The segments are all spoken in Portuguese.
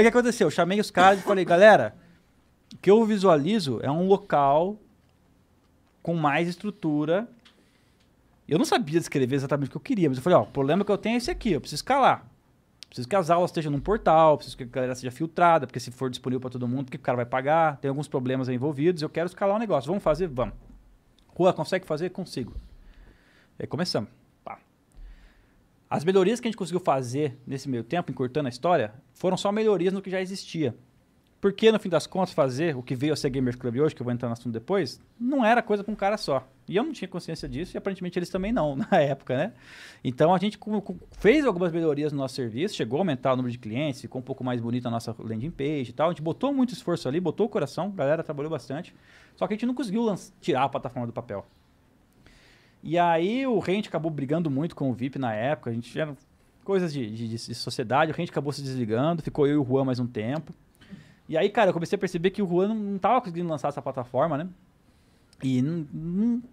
O que aconteceu? Eu chamei os caras e falei, galera, o que eu visualizo é um local com mais estrutura. Eu não sabia descrever exatamente o que eu queria, mas eu falei, ó, o problema que eu tenho é esse aqui, eu preciso escalar. Preciso que as aulas estejam num portal, preciso que a galera seja filtrada, porque se for disponível para todo mundo, porque o cara vai pagar, tem alguns problemas envolvidos, eu quero escalar o negócio. Vamos fazer? Vamos. Rua, consegue fazer? Consigo. Aí começamos. As melhorias que a gente conseguiu fazer nesse meio tempo, encurtando a história, foram só melhorias no que já existia. Porque, no fim das contas, fazer o que veio a ser Gamers Club hoje, que eu vou entrar no assunto depois, não era coisa para um cara só. E eu não tinha consciência disso, e aparentemente eles também não, na época, né? Então a gente fez algumas melhorias no nosso serviço, chegou a aumentar o número de clientes, ficou um pouco mais bonita a nossa landing page e tal. A gente botou muito esforço ali, botou o coração, a galera trabalhou bastante. Só que a gente não conseguiu tirar a plataforma do papel. E aí o Rent acabou brigando muito com o VIP na época, a gente tinha coisas de, de, de sociedade, o Rent acabou se desligando, ficou eu e o Juan mais um tempo. E aí, cara, eu comecei a perceber que o Juan não estava conseguindo lançar essa plataforma, né? E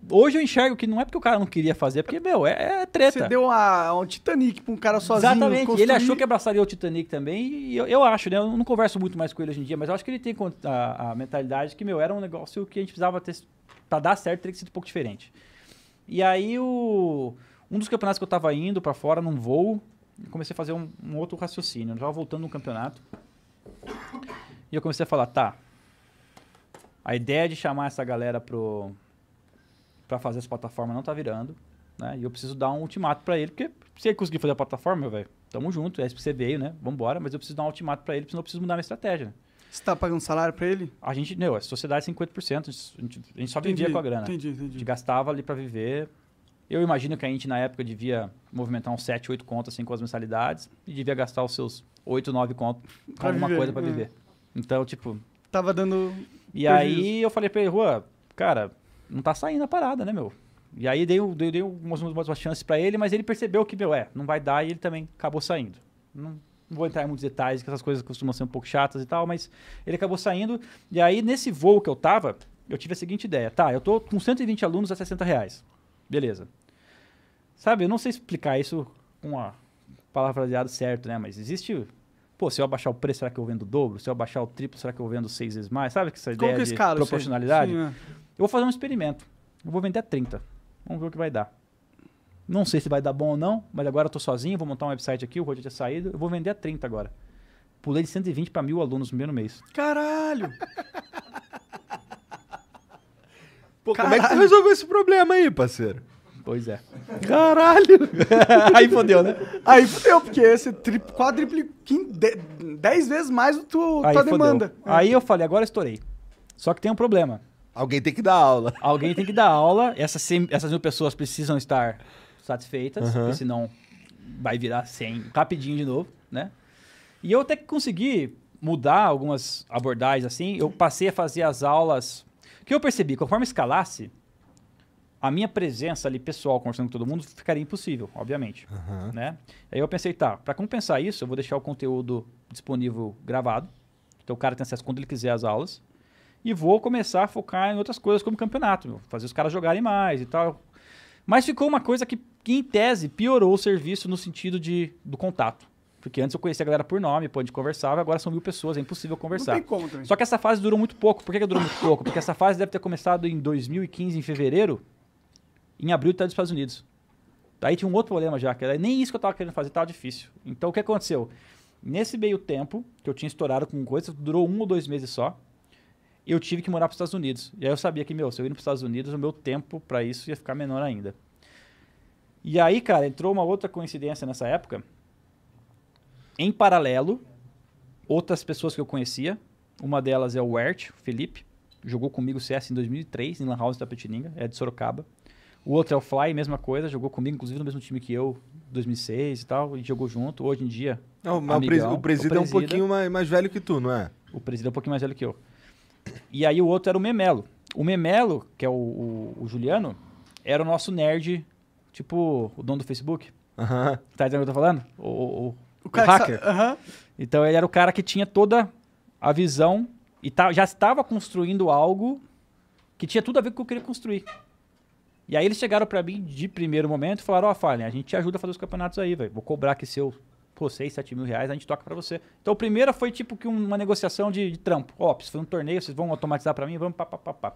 hoje eu enxergo que não é porque o cara não queria fazer, é porque, meu, é, é treta. Você deu uma, um Titanic pra um cara sozinho. Exatamente. Construir... Ele achou que abraçaria o Titanic também, e eu, eu, acho, né? Eu não converso muito mais com ele hoje em dia, mas eu acho que ele tem a, a mentalidade que, meu, era um negócio que a gente precisava ter. Pra dar certo, teria que ser um pouco diferente. E aí o um dos campeonatos que eu estava indo para fora num voo, eu comecei a fazer um, um outro raciocínio. Eu tava voltando no campeonato. E eu comecei a falar, tá. A ideia de chamar essa galera pro para fazer essa plataforma não tá virando, né? E eu preciso dar um ultimato para ele, porque se ele conseguir fazer a plataforma, meu velho, tamo junto, é isso que você veio, né? Vambora, mas eu preciso dar um ultimato para ele, senão eu preciso mudar minha estratégia. Né? Você tá pagando salário para ele? A gente, não, a sociedade é 50%, a gente, a gente só entendi, vendia com a grana. Entendi, entendi. A gente gastava ali para viver. Eu imagino que a gente, na época, devia movimentar uns 7, 8 contas assim, com as mensalidades e devia gastar os seus 8, 9 contos com alguma viver, coisa para é. viver. Então, tipo. Tava dando. E prejuízo. aí eu falei para ele, Rua, cara, não tá saindo a parada, né, meu? E aí dei, dei, dei umas, umas chances para ele, mas ele percebeu que, meu, é, não vai dar e ele também acabou saindo. Não, não vou entrar em muitos detalhes, que essas coisas costumam ser um pouco chatas e tal, mas ele acabou saindo. E aí, nesse voo que eu tava, eu tive a seguinte ideia. Tá, eu tô com 120 alunos a 60 reais. Beleza. Sabe, eu não sei explicar isso com uma palavra certo, né? Mas existe pô, se eu abaixar o preço, será que eu vendo o dobro? Se eu abaixar o triplo, será que eu vendo seis vezes mais? Sabe que essa é ideia de proporcionalidade? Sim, é. Eu vou fazer um experimento. Eu vou vender a 30. Vamos ver o que vai dar. Não sei se vai dar bom ou não, mas agora eu tô sozinho, vou montar um website aqui, o Roger tinha saído, eu vou vender a 30 agora. Pulei de 120 para mil alunos no primeiro mês. Caralho! Pô, Caralho. como é que tu resolveu esse problema aí, parceiro? Pois é. Caralho! aí fodeu, né? Aí fodeu, porque esse tri... quadriplicou 10 vezes mais a tua, aí demanda. É. Aí eu falei, agora estourei. Só que tem um problema. Alguém tem que dar aula. Alguém tem que dar aula. Essas, essas mil pessoas precisam estar satisfeitas, uhum. porque senão vai virar 100 rapidinho de novo, né? E eu até que consegui mudar algumas abordagens assim, eu passei a fazer as aulas. O que eu percebi, conforme escalasse, a minha presença ali pessoal conversando com todo mundo ficaria impossível, obviamente, uhum. né? Aí eu pensei, tá, para compensar isso, eu vou deixar o conteúdo disponível gravado. Então o cara tem acesso quando ele quiser às aulas. E vou começar a focar em outras coisas como campeonato, fazer os caras jogarem mais e tal. Mas ficou uma coisa que que em tese piorou o serviço no sentido de, do contato. Porque antes eu conhecia a galera por nome, pô, a gente conversava, agora são mil pessoas, é impossível conversar. Não tem como também. Só que essa fase durou muito pouco. Por que, que durou muito pouco? Porque essa fase deve ter começado em 2015, em fevereiro, em abril tá nos Estados Unidos. Aí tinha um outro problema já, que era nem isso que eu tava querendo fazer, tava difícil. Então o que aconteceu? Nesse meio tempo, que eu tinha estourado com coisa, durou um ou dois meses só, eu tive que morar para os Estados Unidos. E aí eu sabia que, meu, se eu ir para os Estados Unidos, o meu tempo para isso ia ficar menor ainda. E aí, cara, entrou uma outra coincidência nessa época. Em paralelo, outras pessoas que eu conhecia, uma delas é o Wert, Felipe, jogou comigo CS em 2003 em Lan House Tapetininga, é de Sorocaba. O outro é o Fly, mesma coisa, jogou comigo, inclusive no mesmo time que eu, 2006 e tal, e jogou junto. Hoje em dia. Não, amigão, o, presida o presida é um pouquinho mais, mais velho que tu, não é? O presida é um pouquinho mais velho que eu. E aí o outro era o Memelo. O Memelo, que é o, o, o Juliano, era o nosso nerd Tipo o dono do Facebook. Uhum. Tá entendendo o que eu tô falando? O, o, o, o hacker. Uhum. Então ele era o cara que tinha toda a visão e tá, já estava construindo algo que tinha tudo a ver com o que eu queria construir. E aí eles chegaram para mim de primeiro momento e falaram, ó, oh, Fallen, a gente te ajuda a fazer os campeonatos aí, velho. Vou cobrar aqui seu, pô, 6, 7 mil reais, a gente toca para você. Então a primeira foi tipo que uma negociação de, de trampo. Ó, oh, foi um torneio, vocês vão automatizar para mim, vamos pá, pá, pá, pá.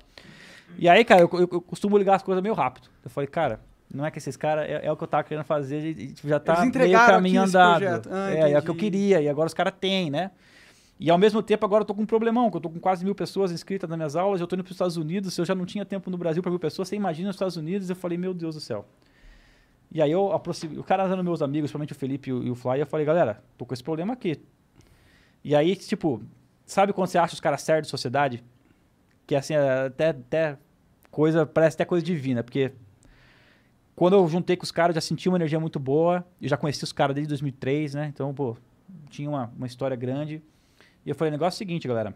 E aí, cara, eu, eu, eu costumo ligar as coisas meio rápido. Eu falei, cara, não é que esses caras, é, é, o que eu tava querendo fazer, tipo, já tá meio caminho andado. Ah, é, é, o que eu queria, e agora os caras têm, né? E ao mesmo tempo, agora eu tô com um problemão, que eu tô com quase mil pessoas inscritas nas minhas aulas, eu tô indo para os Estados Unidos, se eu já não tinha tempo no Brasil para mil pessoas, você imagina os Estados Unidos, eu falei, meu Deus do céu. E aí eu aproximei, o cara eram meus amigos, principalmente o Felipe e o Fly, e eu falei, galera, tô com esse problema aqui. E aí, tipo, sabe quando você acha os caras sérios de sociedade? Que assim, é até, até coisa, parece até coisa divina, porque quando eu juntei com os caras, já senti uma energia muito boa. Eu já conheci os caras desde 2003, né? Então, pô, tinha uma, uma história grande. E eu falei, o negócio é o seguinte, galera.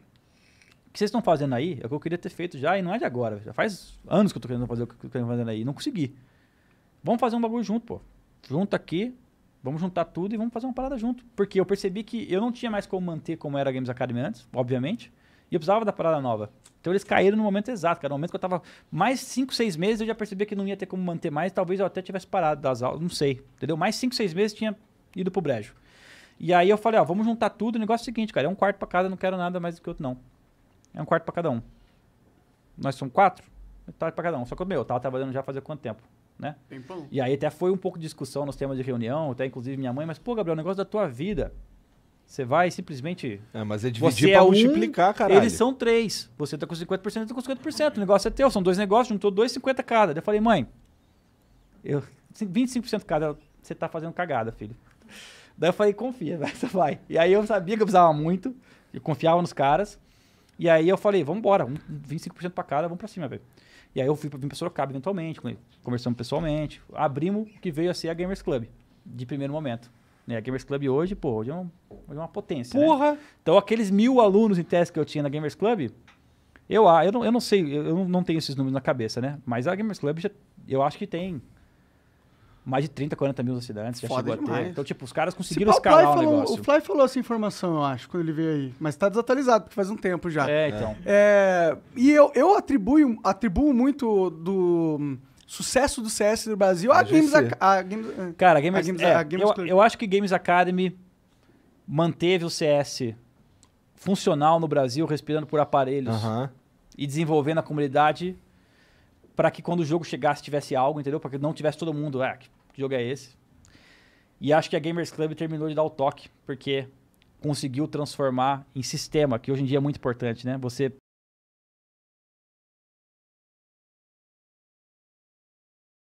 O que vocês estão fazendo aí é o que eu queria ter feito já, e não é de agora. Já faz anos que eu tô querendo fazer o que eu tô fazendo aí. Não consegui. Vamos fazer um bagulho junto, pô. Junta aqui, vamos juntar tudo e vamos fazer uma parada junto. Porque eu percebi que eu não tinha mais como manter como era a Games Academy antes, obviamente eu precisava da parada nova. Então eles caíram no momento exato, cara. No momento que eu tava mais 5, 6 meses, eu já percebia que não ia ter como manter mais. Talvez eu até tivesse parado das aulas, não sei. Entendeu? Mais 5, 6 meses tinha ido pro brejo. E aí eu falei, ó, vamos juntar tudo. O negócio é o seguinte, cara. É um quarto pra cada, não quero nada mais do que outro, não. É um quarto pra cada um. Nós somos quatro? Metade pra cada um. Só que o meu, eu tava trabalhando já fazia quanto tempo? Né? E aí até foi um pouco de discussão nos temas de reunião, até inclusive minha mãe, mas, pô, Gabriel, o negócio da tua vida. Você vai simplesmente. É, mas é dividir para pra é multiplicar, um, caralho. Eles são três. Você tá com 50%, eu tô com 50%. O negócio é teu, são dois negócios, juntou dois, 50 cada. Daí eu falei, mãe, eu, 25% cada, você tá fazendo cagada, filho. Daí eu falei, confia, vai, você vai. E aí eu sabia que eu precisava muito, eu confiava nos caras. E aí eu falei, vamos embora, 25% pra cada, vamos pra cima, velho. E aí eu fui pra, vim Sorocaba eventualmente, conversamos pessoalmente, abrimos o que veio a ser a Gamers Club, de primeiro momento. Né? A Gamers Club hoje, pô, hoje é, um, hoje é uma potência. Né? Porra! Né? Então, aqueles mil alunos em teste que eu tinha na Gamers Club, eu, ah, eu, não, eu não sei, eu não tenho esses números na cabeça, né? Mas a Gamers Club, já, eu acho que tem mais de 30, 40 mil acidentes já chegou chegou ter. Então, tipo, os caras conseguiram Esse escalar o, falou, o negócio. O Fly falou essa informação, eu acho, quando ele veio aí. Mas tá desatualizado, porque faz um tempo já. É, então. É, e eu, eu atribuo, atribuo muito do sucesso do CS no Brasil, a, a Games, Ac a, Games, é, Cara, a Games, a Games, é, a Games eu, eu, acho que Games Academy manteve o CS funcional no Brasil, respirando por aparelhos uh -huh. e desenvolvendo a comunidade para que quando o jogo chegasse tivesse algo, entendeu? Para que não tivesse todo mundo, ah, que jogo é esse? E acho que a Gamers Club terminou de dar o toque, porque conseguiu transformar em sistema, que hoje em dia é muito importante, né? Você